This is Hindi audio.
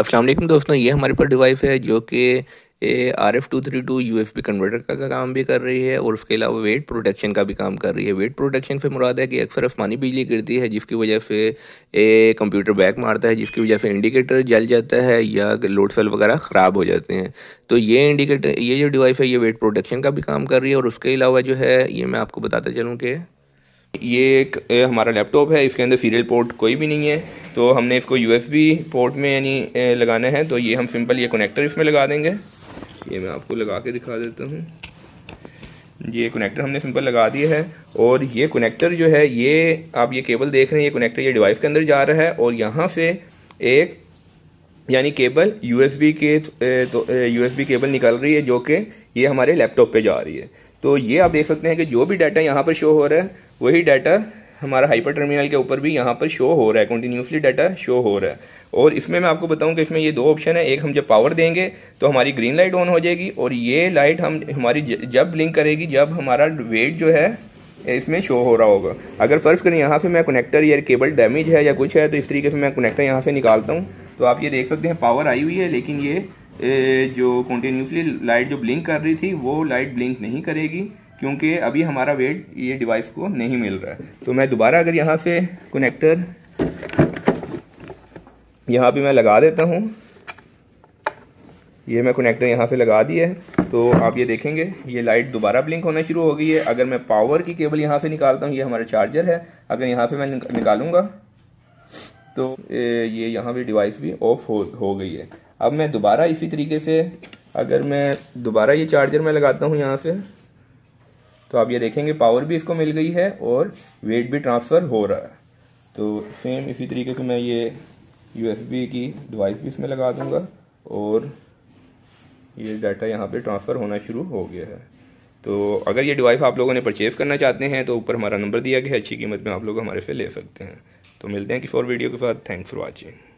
असलम दोस्तों ये हमारे पास डिवाइस है जो कि R F two three to U F P converter का, काम भी कर रही है और उसके अलावा वेट प्रोटेक्शन का भी काम कर रही है वेट प्रोटेक्शन से मुराद है कि अक्सर आसमानी बिजली गिरती है जिसकी वजह से कंप्यूटर बैक मारता है जिसकी वजह से इंडिकेटर जल जाता है या लोड सेल वगैरह ख़राब हो जाते हैं तो ये इंडिकेटर ये जो डिवाइस है ये वेट प्रोटेक्शन का भी काम कर रही है और उसके अलावा जो है ये मैं आपको बताता चलूँ कि ये एक हमारा लैपटॉप है इसके अंदर सीरियल पोर्ट कोई भी नहीं है तो हमने इसको यू पोर्ट में यानी लगाना है तो ये हम सिंपल ये कनेक्टर इसमें लगा देंगे ये मैं आपको लगा के दिखा देता हूँ ये कनेक्टर हमने सिंपल लगा दिया है और ये कनेक्टर जो है ये आप ये केबल देख रहे हैं ये कनेक्टर ये डिवाइस के अंदर जा रहा है और यहाँ से एक यानी केबल यूएसबी के तो यूएसबी केबल निकल रही है जो कि ये हमारे लैपटॉप पे जा रही है तो ये आप देख सकते हैं कि जो भी डाटा यहाँ पर शो हो रहा है वही डाटा हमारा हाइपर टर्मिनल के ऊपर भी यहाँ पर शो हो रहा है कंटिन्यूसली डाटा शो हो रहा है और इसमें मैं आपको बताऊं कि इसमें ये दो ऑप्शन है एक हम जब पावर देंगे तो हमारी ग्रीन लाइट ऑन हो जाएगी और ये लाइट हम हमारी जब ब्लिंक करेगी जब हमारा वेट जो है इसमें शो हो रहा होगा अगर फ़र्ज़ करें यहाँ से मैं कनेक्टर या केबल डैमेज है या कुछ है तो इस तरीके से मैं कनेक्टर यहाँ से निकालता हूँ तो आप ये देख सकते हैं पावर आई हुई है लेकिन ये जो कंटिन्यूसली लाइट जो ब्लिंक कर रही थी वो लाइट ब्लिंक नहीं करेगी क्योंकि अभी हमारा वेट ये डिवाइस को नहीं मिल रहा है तो मैं दोबारा अगर यहाँ से कनेक्टर यहाँ पे मैं लगा देता हूँ ये मैं कनेक्टर यहाँ से लगा दिया है तो आप ये देखेंगे ये लाइट दोबारा ब्लिंक होना शुरू हो गई है अगर मैं पावर की केबल यहाँ से निकालता हूँ ये हमारा चार्जर है अगर यहाँ से मैं निकालूंगा तो ये यहाँ भी डिवाइस भी ऑफ हो हो गई है अब मैं दोबारा इसी तरीके से अगर मैं दोबारा ये चार्जर मैं लगाता हूँ यहाँ से तो आप ये देखेंगे पावर भी इसको मिल गई है और वेट भी ट्रांसफ़र हो रहा है तो सेम इसी तरीके से मैं ये यू की डिवाइस भी इसमें लगा दूँगा और ये डाटा यहाँ पे ट्रांसफ़र होना शुरू हो गया है तो अगर ये डिवाइस आप लोगों ने परचेज़ करना चाहते हैं तो ऊपर हमारा नंबर दिया गया है अच्छी कीमत में आप लोग हमारे से ले सकते हैं तो मिलते हैं किसी और वीडियो के साथ थैंक्स फॉर वॉचिंग